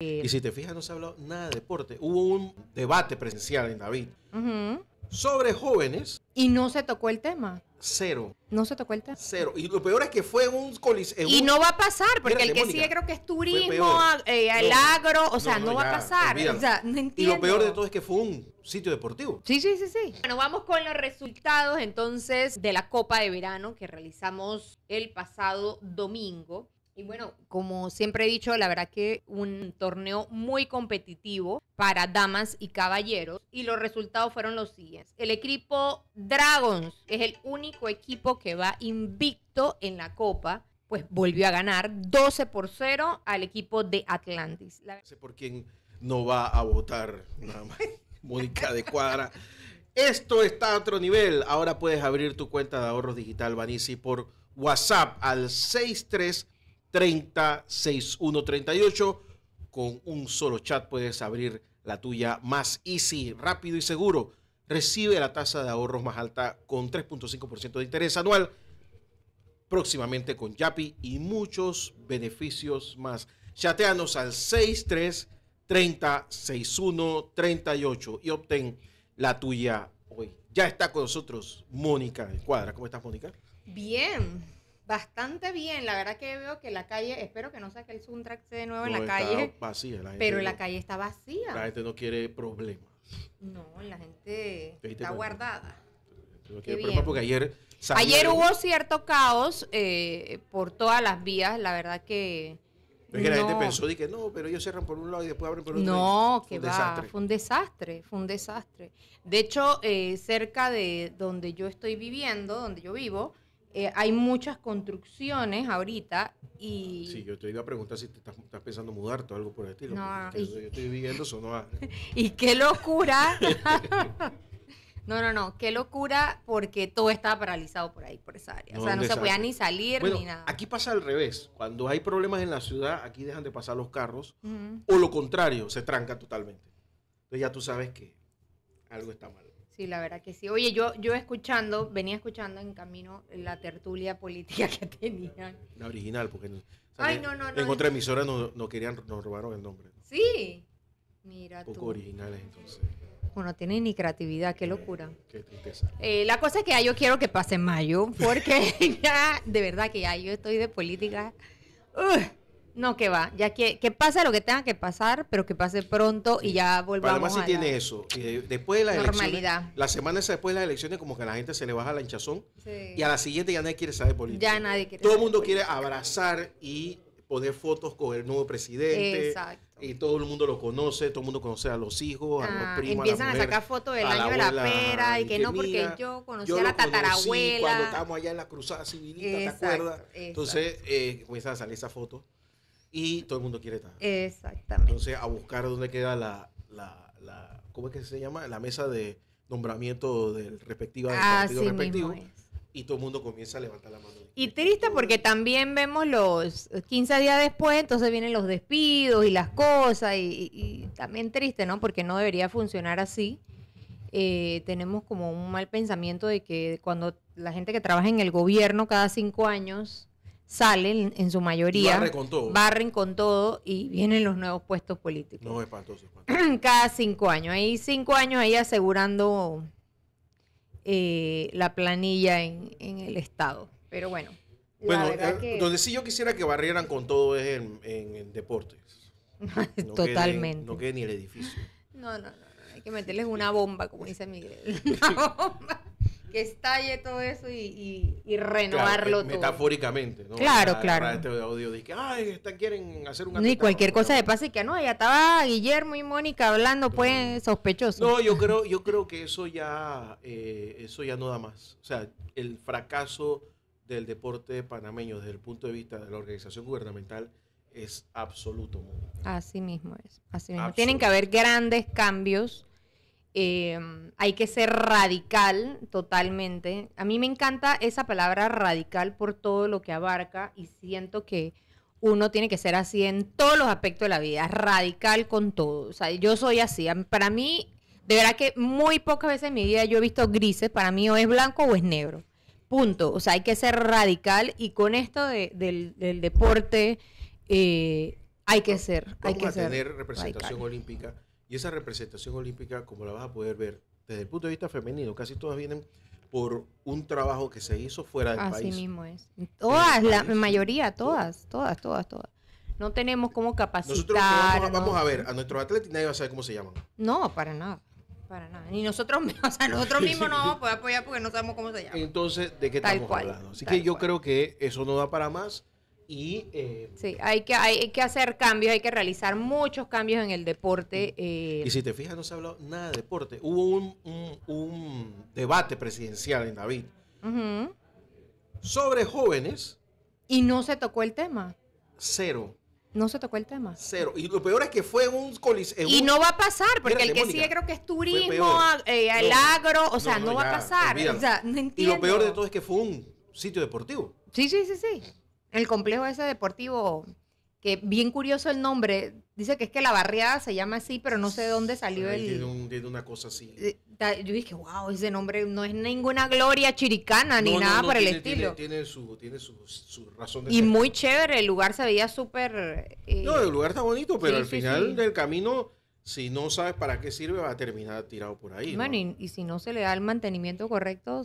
Eh, y si te fijas, no se ha hablado nada de deporte. Hubo un debate presencial en David sobre jóvenes. Y no se tocó el tema. Cero. No se tocó el tema. Cero. Y lo peor es que fue un coliseo. Y no va a pasar, porque el que sigue creo que es turismo, el eh, agro, o sea, no, va a pasar. Y lo peor de todo es que fue un sitio deportivo. Sí, sí, sí, sí. Bueno, vamos con los resultados entonces de la Copa de Verano que realizamos el pasado domingo. Y bueno, como siempre he dicho, la verdad que un torneo muy competitivo para damas y caballeros. Y los resultados fueron los siguientes. El equipo Dragons, es el único equipo que va invicto en la Copa, pues volvió a ganar 12 por 0 al equipo de Atlantis. sé por quién no va a votar nada más. Mónica de Cuadra. Esto está a otro nivel. Ahora puedes abrir tu cuenta de ahorros digital Vanisi por WhatsApp al 63 306138. Con un solo chat puedes abrir la tuya más easy, rápido y seguro. Recibe la tasa de ahorros más alta con 3.5% de interés anual. Próximamente con Yapi y muchos beneficios más. Chateanos al 63 38 y obtén la tuya hoy. Ya está con nosotros Mónica Cuadra. ¿Cómo estás, Mónica? Bien bastante bien. La verdad que veo que la calle, espero que no saque el Suntrax de nuevo en la calle. Vacía, la pero la calle está vacía. La gente no quiere problemas. No, la gente está guardada. No quiere problemas porque ayer. Ayer hubo cierto caos eh, por todas las vías. La verdad que. Es que la gente pensó que no, pero ellos cerran por un lado y después abren por otro. No, que va, fue un desastre, fue un desastre. De hecho, eh, cerca de donde yo estoy viviendo, donde yo vivo, eh, hay muchas construcciones ahorita y... Sí, yo te iba a preguntar si te estás, pensando mudarte o algo por el estilo. No, yo, estoy viviendo Sonora. y qué locura. no, no, no, qué locura porque todo estaba paralizado por ahí, por esa área. o sea, no se podía ni salir ni nada. Aquí pasa al revés. Cuando hay problemas en la ciudad, aquí dejan de pasar los carros o lo contrario, se tranca totalmente. Entonces ya tú sabes que algo está mal. Sí, la verdad que sí. Oye, yo, yo escuchando, venía escuchando en camino la tertulia política que tenían. La original, porque Ay, no, no, en otra emisora nos no querían, nos robaron el nombre. Sí, mira. poco originales entonces. Bueno, tienen ni creatividad, qué eh, locura. Qué tristeza. Eh, la cosa es que ya yo quiero que pase mayo, porque ya, de verdad que ya yo estoy de política. No, que va, ya que, pase lo que tenga que pasar, pero que pase pronto y ya volvamos Además, sí tiene eso. después de las Normalidad. elecciones, semana esa después de las elecciones, como que a la gente se le baja la hinchazón y a la siguiente ya nadie quiere saber política. Ya nadie quiere Todo el mundo quiere abrazar y poner fotos con el nuevo presidente. Exacto. Y todo el mundo lo conoce, todo el mundo conoce a los hijos, a los ah, primos. Empiezan a, mujer, a sacar fotos del año de la pera y que, no, porque yo conocí a la tatarabuela. Cuando estábamos allá en la cruzada civilita, ¿te acuerdas? Entonces eh, comienzan a salir esas fotos y todo el mundo quiere estar. Exactamente. Entonces, a buscar dónde queda la, la, la, ¿cómo es que se llama? La mesa de nombramiento del respectivo del partido respectivo. Y todo el mundo comienza a levantar la mano. Y triste porque también vemos los 15 días después, entonces vienen los despidos y las cosas, y, también triste, ¿no? Porque no debería funcionar así. Eh, tenemos como un mal pensamiento de que cuando la gente que trabaja en el gobierno cada cinco años salen en su mayoría. Barren con todo. y vienen los nuevos puestos políticos. No, espantoso. Cada cinco años. Hay cinco años ahí asegurando eh, la planilla en, en, el Estado. Pero bueno. Bueno, eh, donde sí yo quisiera que barrieran con todo es en, deportes. Totalmente. no quede ni el edificio. No, no, no. Hay que meterles una bomba, como dice Miguel. Una bomba que estalle todo eso y, renovarlo todo. Metafóricamente, ¿no? Claro, claro. este audio de que, ay, quieren hacer un Ni cualquier cosa de y que no, ya estaba Guillermo y Mónica hablando, pues, sospechoso. No, yo creo, yo creo que eso ya, eh, eso ya no da más. O sea, el fracaso del deporte panameño desde el punto de vista de la organización gubernamental es absoluto. Así mismo es. Así mismo. Tienen que haber grandes cambios Em, hay que ser radical totalmente. A mí me encanta esa palabra radical por todo lo que abarca y siento que uno tiene que ser así en todos los aspectos de la vida, radical con todo. O sea, yo soy así. Para mí, de verdad que muy pocas veces en mi vida yo he visto grises. Para mí o es blanco o es negro. Punto. O sea, hay que ser radical y con esto del, deporte eh, hay que ser. hay que tener representación olímpica y esa representación olímpica, como la vas a poder ver desde el punto de vista femenino, casi todas vienen por un trabajo que se hizo fuera del país. Así mismo es. Todas, la mayoría, todas, todas, todas, todas. No tenemos como capacitar. Nosotros vamos, a ver, a nuestros atletas nadie va a saber cómo se llaman. No, para nada. Para nada. Ni nosotros, o sea, nosotros mismos no vamos a poder apoyar porque no sabemos cómo se llaman. Entonces, ¿de qué estamos hablando? Así que yo creo que eso no da para más. Eh, sí, hay que, que hacer cambios, hay que realizar muchos cambios en el deporte. Eh, y si te fijas, no se ha hablado nada de deporte. Hubo un, debate presidencial en David sobre jóvenes. Y no se tocó el tema. Cero. No se tocó el tema. Cero. Y lo peor es que fue un coliseo. Y no va a pasar, porque el que sigue creo que es turismo, al agro, o sea, no, va a pasar. y lo peor de todo es que fue un sitio deportivo. Sí, sí, sí, sí el complejo ese deportivo, que bien curioso el nombre, dice que es que la barriada se llama así, pero no sé de dónde salió el... Tiene, una cosa así. Eh, yo dije, wow, ese nombre no es ninguna gloria chiricana ni nada por el estilo. Tiene, su, razón de Y muy chévere, el lugar se veía súper... Eh, no, el lugar está bonito, pero al final del camino si no sabes para qué sirve, va a terminar tirado por ahí. y, si no se le da el mantenimiento correcto,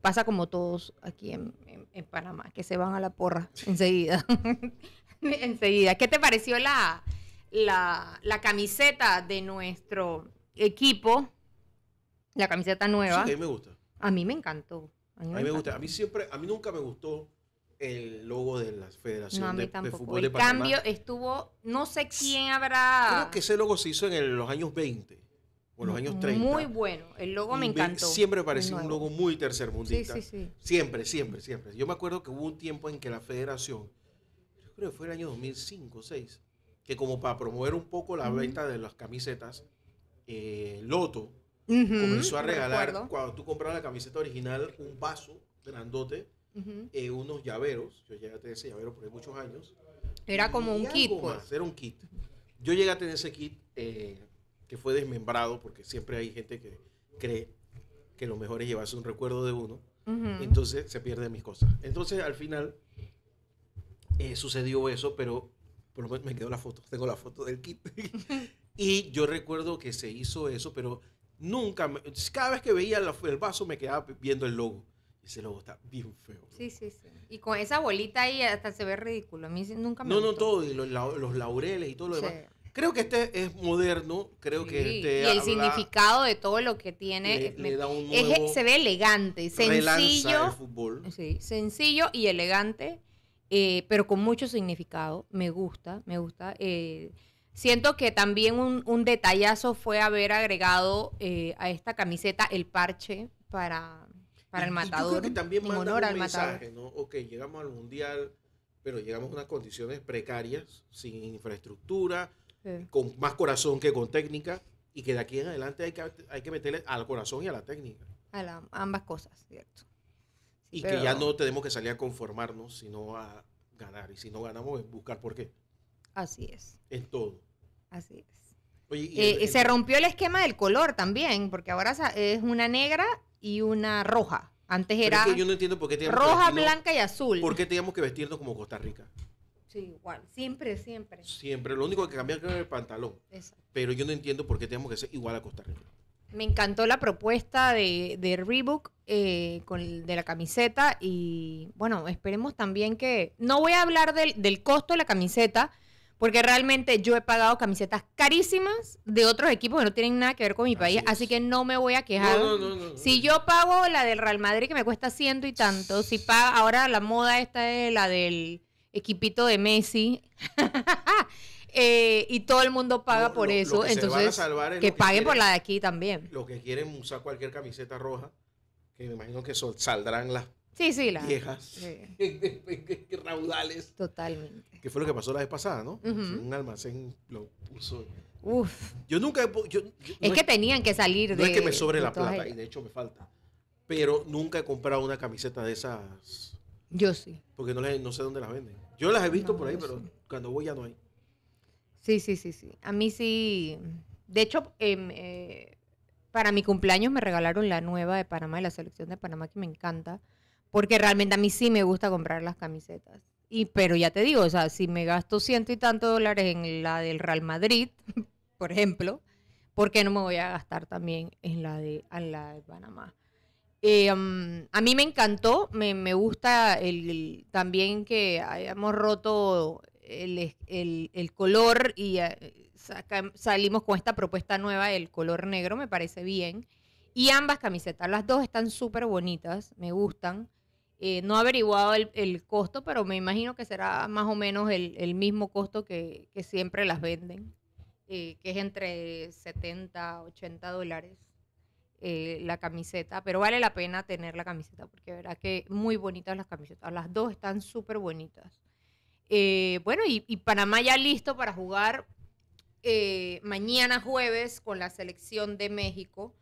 pasa como todos aquí en, en Panamá, que se van a la porra enseguida. enseguida. ¿Qué te pareció la, la, camiseta de nuestro equipo? La camiseta nueva. a mí me gusta. A mí me encantó. A mí, me, gusta. A mí siempre, a mí nunca me gustó el logo de la Federación de, de, Fútbol el cambio estuvo, no sé quién habrá. Creo que ese logo se hizo en los años 20 los años 30. Muy bueno, el logo me encantó. Siempre me pareció un logo muy tercermundista. Sí, sí, sí. Siempre, siempre, siempre. Yo me acuerdo que hubo un tiempo en que la federación, creo que fue el año 2005 2006, que como para promover un poco la venta de las camisetas, eh, Loto comenzó a regalar, cuando tú comprabas la camiseta original, un vaso grandote, eh, unos llaveros, yo llegué a tener ese llavero por muchos años. Era como un kit. Pues. era un kit. Yo llegué a tener ese kit. Eh, que fue desmembrado, porque siempre hay gente que cree que lo mejor es llevarse un recuerdo de uno, entonces se pierden mis cosas. Entonces al final eh, sucedió eso, pero por lo menos me quedó la foto, tengo la foto del kit. y yo recuerdo que se hizo eso, pero nunca, cada vez que veía el vaso me quedaba viendo el logo. Ese logo está bien feo. Sí, sí, sí. Y con esa bolita ahí hasta se ve ridículo. A mí nunca me No, no, todo. los, laureles y todo lo demás. Creo que este es moderno, creo que este... Y el significado de todo lo que tiene... se ve elegante, sencillo. Sí, sencillo y elegante, eh, pero con mucho significado. Me gusta, me gusta. Eh, siento que también un, detallazo fue haber agregado eh, a esta camiseta el parche para, para el matador. Yo creo que también manda mensaje, ¿no? Ok, llegamos al Mundial, pero llegamos a unas condiciones precarias, sin infraestructura con más corazón que con técnica y que de aquí en adelante hay que, hay que meterle al corazón y a la técnica. A ambas cosas, cierto. y que ya no tenemos que salir a conformarnos, sino a ganar. Y si no ganamos, es buscar por qué. Así es. En todo. Así es. Eh, se rompió el esquema del color también, porque ahora es una negra y una roja. Antes era roja, blanca y azul. ¿Por qué teníamos que vestirnos como Costa Rica? igual. Siempre, siempre. Siempre. Lo único que cambia es el pantalón. Pero yo no entiendo por qué tenemos que ser igual a Costa Rica. Me encantó la propuesta de, de Reebok eh, con de la camiseta y bueno, esperemos también que... No voy a hablar del, del, costo de la camiseta porque realmente yo he pagado camisetas carísimas de otros equipos que no tienen nada que ver con mi país, así que no me voy a quejar. si yo pago la del Real Madrid que me cuesta ciento y tanto, si pago ahora la moda esta es la del equipito de Messi. Eh, y todo el mundo paga por eso. Entonces, que, pague por la de aquí también. Los que quieren usar cualquier camiseta roja, que me imagino que saldrán las viejas qué raudales. Totalmente. Que fue lo que pasó la vez pasada, ¿no? Un almacén lo puso. Uf. Yo nunca. Yo, es que tenían que salir de. No es que me sobre la plata, y de hecho me falta. Pero nunca he comprado una camiseta de esas. Yo sí. Porque no, no sé dónde las venden. Yo las he visto por ahí, pero cuando voy ya no hay. Sí, sí, sí, sí. A mí sí. De hecho, em, eh, para mi cumpleaños me regalaron la nueva de Panamá, de la selección de Panamá, que me encanta. Porque realmente a mí sí me gusta comprar las camisetas. Y, pero ya te digo, o sea, si me gasto ciento y tantos dólares en la del Real Madrid, por ejemplo, ¿por qué no me voy a gastar también en la de, en la de Panamá? Eh, um, a mí me encantó, me, gusta el, también que hayamos roto el, color y eh, salimos con esta propuesta nueva, el color negro, me parece bien. Y ambas camisetas, las dos están súper bonitas, me gustan. Eh, no he averiguado el, costo, pero me imagino que será más o menos el, mismo costo que, que, siempre las venden, que es entre 70, 80 dólares. Eh, la camiseta, pero vale la pena tener la camiseta porque verá que muy bonitas las camisetas, las dos están súper bonitas. Eh, bueno, y, Panamá ya listo para jugar eh, mañana jueves con la selección de México.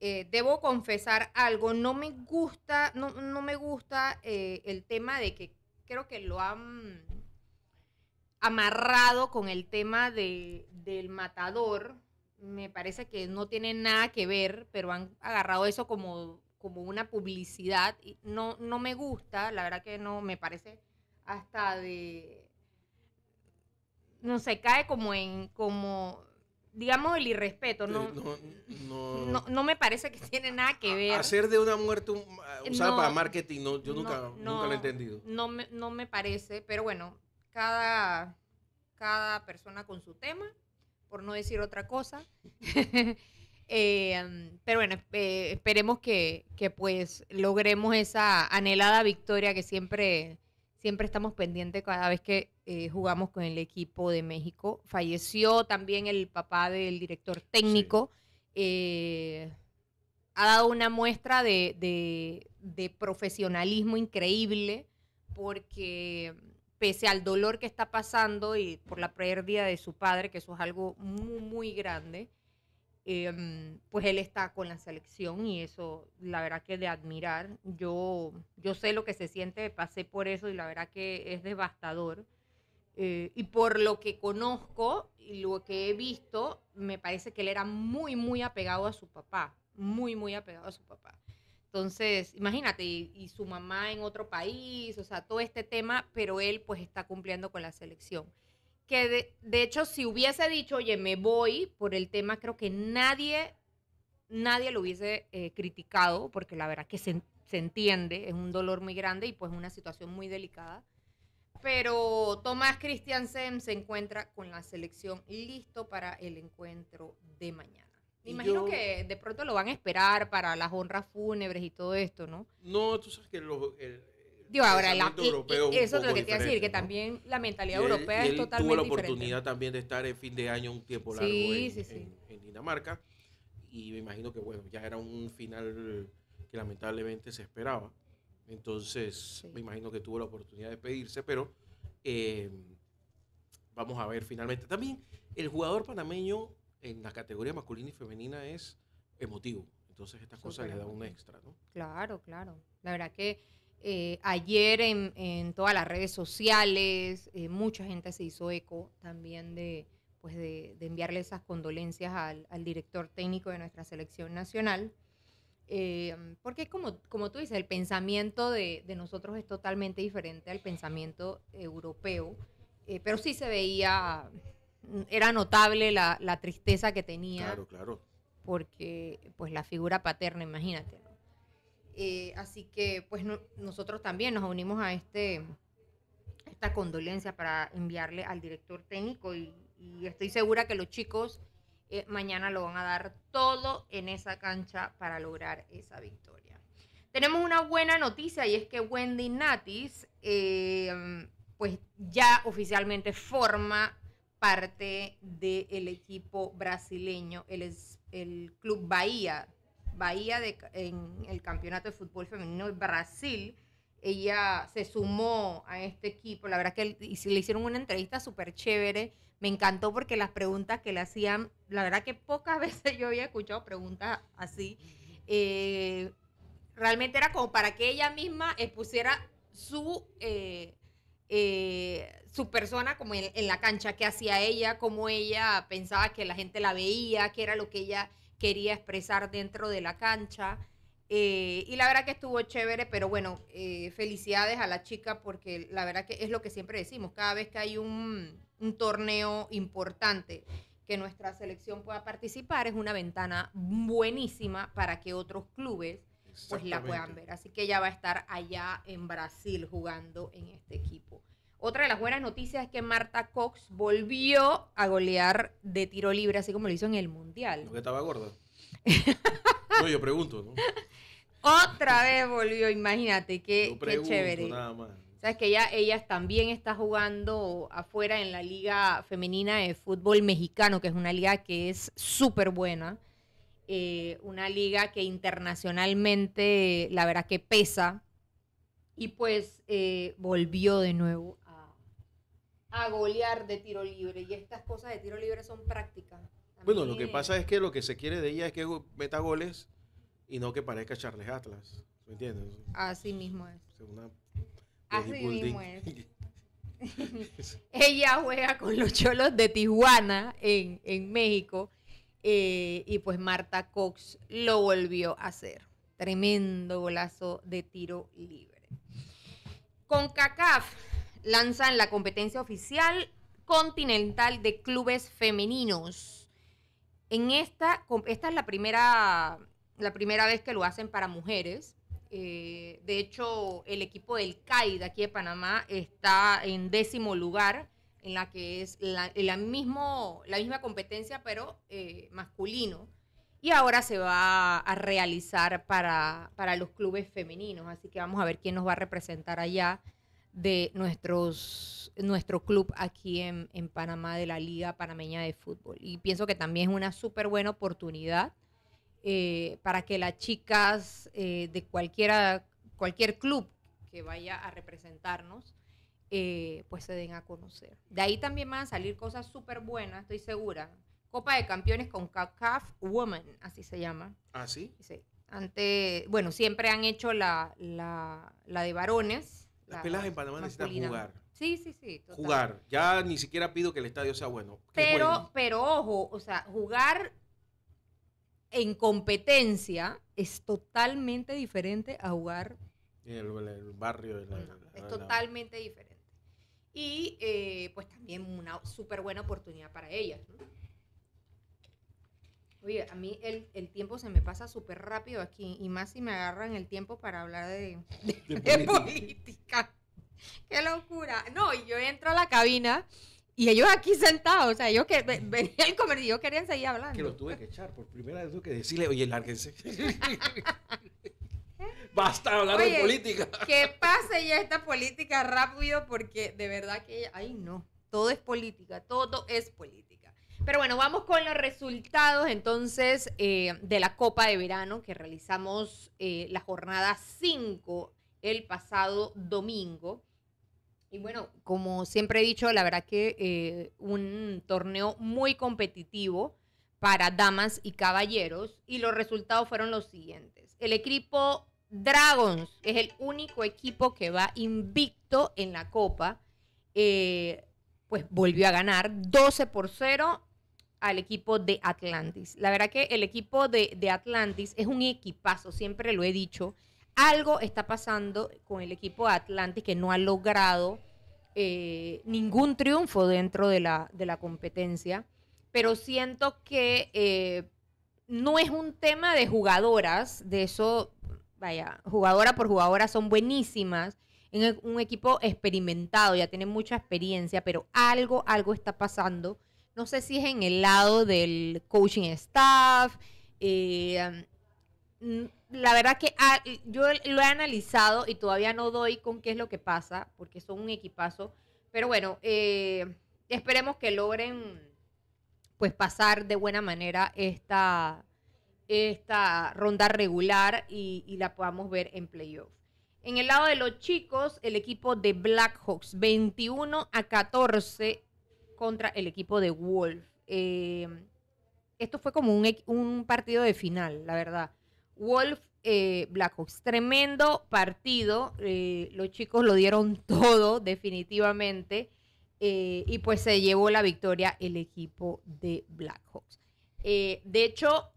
debo confesar algo, no me gusta, no, no me gusta el tema de que creo que lo han amarrado con el tema del matador me parece que no tiene nada que ver, pero han agarrado eso como, como una publicidad. Y no, no me gusta, la verdad que no, me parece hasta de no se cae como en, como, digamos, el irrespeto. No, no, me parece que tiene nada que ver. Hacer de una muerte para marketing, yo nunca, nunca lo he entendido. No me, no me parece, pero bueno, cada, cada persona con su tema por no decir otra cosa. Eh, pero bueno, esperemos que, pues logremos esa anhelada victoria que siempre, siempre estamos pendientes cada vez que eh, jugamos con el equipo de México. Falleció también el papá del director técnico. Eh, ha dado una muestra de profesionalismo increíble porque pese al dolor que está pasando y por la pérdida de su padre, que eso es algo muy, muy grande, em, pues él está con la selección y eso, la verdad que de admirar. Yo, yo sé lo que se siente, pasé por eso y la verdad que es devastador. Eh, y por lo que conozco y lo que he visto, me parece que él era muy, muy apegado a su papá, muy, muy apegado a su papá. Entonces, imagínate, y, su mamá en otro país, o sea, todo este tema, pero él pues está cumpliendo con la selección. Que de, hecho, si hubiese dicho, oye, me voy por el tema, creo que nadie, nadie lo hubiese eh, criticado, porque la verdad que se, entiende, es un dolor muy grande y pues una situación muy delicada. Pero Tomás Christiansen se encuentra con la selección listo para el encuentro de mañana. Imagino que de pronto lo van a esperar para las honras fúnebres y todo esto, ¿no? No, tú sabes que los, el, Digo, ahora, eso es lo que te iba a decir, que también la mentalidad europea es totalmente diferente. Tuvo la oportunidad también de estar en fin de año un tiempo largo en, Dinamarca y me imagino que, bueno, ya era un final que lamentablemente se esperaba. Entonces, me imagino que tuvo la oportunidad de pedirse, pero eh, vamos a ver finalmente. También el jugador panameño en la categoría masculina y femenina es emotivo. Entonces estas cosas le dan un extra, ¿no? Claro, claro. La verdad que eh, ayer en, todas las redes sociales eh, mucha gente se hizo eco también de, pues de, enviarle esas condolencias al, director técnico de nuestra selección nacional. Eh, porque como, como tú dices, el pensamiento de nosotros es totalmente diferente al pensamiento europeo, pero sí se veía era notable la, tristeza que tenía. Claro, claro. Porque, pues, la figura paterna, imagínate. Eh, así que, pues, nosotros también nos unimos a este esta condolencia para enviarle al director técnico y, estoy segura que los chicos eh, mañana lo van a dar todo en esa cancha para lograr esa victoria. Tenemos una buena noticia y es que Wendy Natis eh, pues ya oficialmente forma parte del equipo brasileño, el, el Club Bahía, Bahía en el Campeonato de Fútbol Femenino Brasil. Ella se sumó a este equipo. La verdad que le hicieron una entrevista súper chévere. Me encantó porque las preguntas que le hacían, la verdad que pocas veces yo había escuchado preguntas así. Eh, realmente era como para que ella misma expusiera su eh, eh, su persona como en, la cancha, que hacía ella, cómo ella pensaba que la gente la veía, qué era lo que ella quería expresar dentro de la cancha. Eh, y la verdad que estuvo chévere, pero bueno, eh, felicidades a la chica porque la verdad que es lo que siempre decimos, cada vez que hay un torneo importante que nuestra selección pueda participar es una ventana buenísima para que otros clubes pues la puedan ver. Así que ella va a estar allá en Brasil jugando en este equipo. Otra de las buenas noticias es que Marta Cox volvió a golear de tiro libre, así como lo hizo en el Mundial. porque estaba gorda? no, yo pregunto, Otra vez volvió, imagínate, qué, qué chévere. Sabes que ella, ella, también está jugando afuera en la Liga Femenina de Fútbol Mexicano, que es una liga que es súper buena. Eh, una liga que internacionalmente la verdad que pesa y pues eh, volvió de nuevo a, golear de tiro libre y estas cosas de tiro libre son prácticas. bueno, lo que pasa es que lo que se quiere de ella es que meta goles y no que parezca Charles Atlas, ¿me entiendes? Así mismo es. Así mismo es. ella juega con los cholos de Tijuana en, en México eh, y pues Marta Cox lo volvió a hacer. Tremendo golazo de tiro libre. Con CACAF lanzan la competencia oficial continental de clubes femeninos. En esta, esta es la primera, la primera vez que lo hacen para mujeres. Eh, de hecho, el equipo del CAI de aquí de Panamá está en décimo lugar en la que es la, mismo, la misma competencia, pero eh, masculino. Y ahora se va a realizar para, para los clubes femeninos. Así que vamos a ver quién nos va a representar allá de nuestros, nuestro club aquí en, en, Panamá de la Liga Panameña de Fútbol. Y pienso que también es una súper buena oportunidad eh, para que las chicas eh, de cualquiera, cualquier club que vaya a representarnos eh, pues se den a conocer. De ahí también van a salir cosas súper buenas, estoy segura. Copa de Campeones con CACAF Woman, así se llama. ¿Ah, sí? Sí. bueno, siempre han hecho la, la, de varones. Las la en Panamá necesitan jugar. Sí, sí, sí. Jugar. Ya ni siquiera pido que el estadio sea bueno. Pero, pero ojo, o sea, jugar en competencia es totalmente diferente a jugar en el, barrio. es totalmente diferente y eh, pues también una súper buena oportunidad para ellas. Oye, a mí el, el, tiempo se me pasa súper rápido aquí y más si me agarran el tiempo para hablar de, política. ¡Qué locura! No, y yo entro a la cabina y ellos aquí sentados, o sea, ellos que venía el y yo quería seguir hablando. Que lo tuve que echar, por primera vez tuve que decirle, oye, lárguense. Basta hablar de política. Que pase ya esta política rápido porque de verdad que, ay no, todo es política, todo es política. Pero bueno, vamos con los resultados entonces eh, de la Copa de Verano que realizamos eh, la jornada 5 el pasado domingo. Y bueno, como siempre he dicho, la verdad que eh, un torneo muy competitivo para damas y caballeros y los resultados fueron los siguientes. El equipo Dragons es el único equipo que va invicto en la Copa. Eh, pues volvió a ganar 12 por 0 al equipo de Atlantis. La verdad que el equipo de, Atlantis es un equipazo, siempre lo he dicho. Algo está pasando con el equipo de Atlantis que no ha logrado eh, ningún triunfo dentro de la, competencia, pero siento que eh, no es un tema de jugadoras, de eso vaya, jugadora por jugadora son buenísimas. En e, un equipo experimentado, ya tienen mucha experiencia, pero algo, algo está pasando. No sé si es en el lado del coaching staff. Eh, la verdad que ah, yo lo he analizado y todavía no doy con qué es lo que pasa, porque son un equipazo. Pero bueno, eh, esperemos que logren pues pasar de buena manera esta, esta ronda regular y, la podamos ver en playoff. En el lado de los chicos, el equipo de Blackhawks, 21 a 14 contra el equipo de Wolf. Eh, esto fue como un, partido de final, la verdad. Wolf, eh, Blackhawks, tremendo partido. Eh, los chicos lo dieron todo, definitivamente. y pues se llevó la victoria el equipo de Blackhawks. de hecho,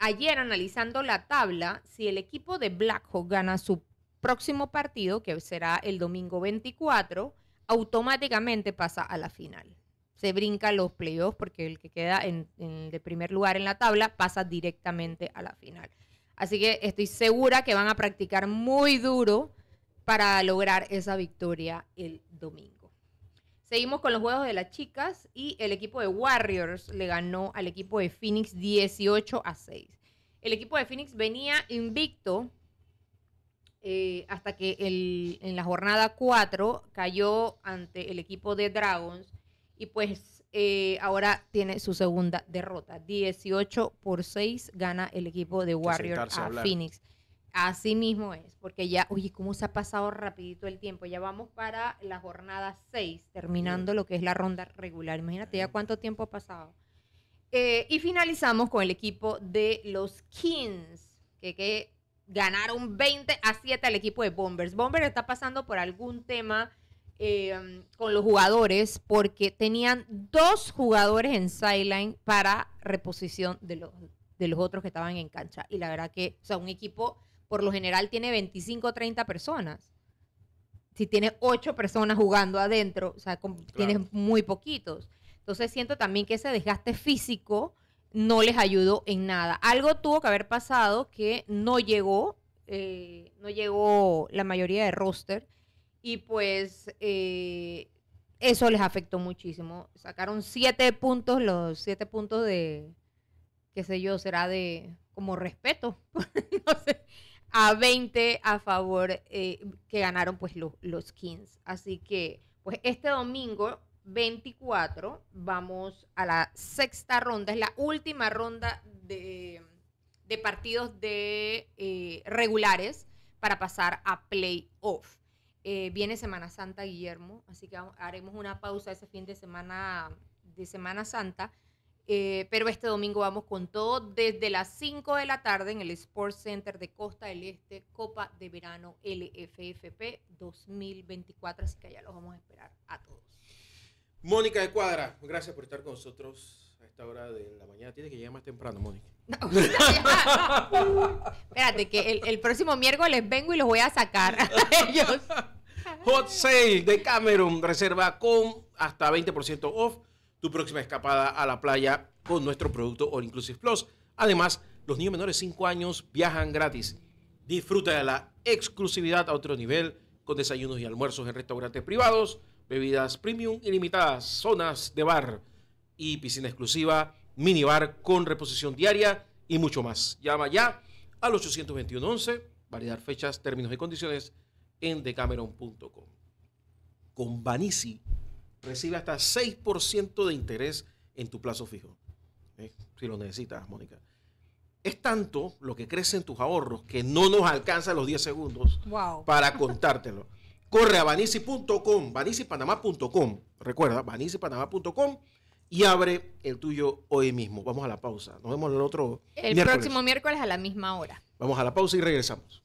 ayer analizando la tabla, si el equipo de Blackhawk gana su próximo partido, que será el domingo 24, automáticamente pasa a la final. Se brinca los playoffs porque el que queda de primer lugar en la tabla pasa directamente a la final. Así que estoy segura que van a practicar muy duro para lograr esa victoria el domingo. Seguimos con los juegos de las chicas y el equipo de Warriors le ganó al equipo de Phoenix 18 a 6. El equipo de Phoenix venía invicto eh, hasta que en la jornada 4 cayó ante el equipo de Dragons y pues eh, ahora tiene su segunda derrota. 18 por 6 gana el equipo de Warriors a Phoenix. Así mismo es, porque ya, oye, cómo se ha pasado rapidito el tiempo. Ya vamos para la jornada 6, terminando lo que es la ronda regular. Imagínate ya cuánto tiempo ha pasado. Eh, y finalizamos con el equipo de los Kings, que, ganaron 20 a 7 al equipo de Bombers. Bombers está pasando por algún tema eh, con los jugadores porque tenían dos jugadores en sideline para reposición de los, de los otros que estaban en cancha. Y la verdad que, o sea, un equipo por lo general tiene 25 o 30 personas. Si tiene 8 personas jugando adentro, o sea, tienes muy poquitos. Entonces siento también que ese desgaste físico no les ayudó en nada. Algo tuvo que haber pasado que no llegó, eh, no llegó la mayoría de roster y pues eh, eso les afectó muchísimo. Sacaron siete puntos, los siete puntos de, qué sé yo, será de como respeto, no sé, a 20 a favor eh, que ganaron pues los, los Kings. Así que pues este domingo 24 vamos a la sexta ronda, es la última ronda de, partidos de eh, regulares para pasar a playoff. Eh, viene Semana Santa, Guillermo, así que haremos una pausa ese fin de semana de Semana Santa eh, pero este domingo vamos con todo desde las 5 de la tarde en el Sports Center de Costa del Este, Copa de Verano LFFP 2024. Así que allá los vamos a esperar a todos. Mónica de Cuadra, gracias por estar con nosotros a esta hora de la mañana. Tienes que llegar más temprano, Mónica. Espérate, que el, próximo miércoles vengo y los voy a sacar a ellos. Hot Sale de Cameron, reserva con hasta 20% off tu próxima escapada a la playa con nuestro producto All Inclusive Plus. Además, los niños menores de 5 años viajan gratis. Disfruta de la exclusividad a otro nivel con desayunos y almuerzos en restaurantes privados, bebidas premium ilimitadas, zonas de bar y piscina exclusiva, minibar con reposición diaria y mucho más. Llama ya al 821-11, validar fechas, términos y condiciones en decameron.com. Con Banisi recibe hasta 6% de interés en tu plazo fijo. ¿eh? Si lo necesitas, Mónica. Es tanto lo que crece en tus ahorros que no nos alcanza los 10 segundos para contártelo. Corre a banici.com, banisipanamá.com. Recuerda, banisipanamá.com y abre el tuyo hoy mismo. Vamos a la pausa. Nos vemos el otro. El próximo miércoles a la misma hora. Vamos a la pausa y regresamos.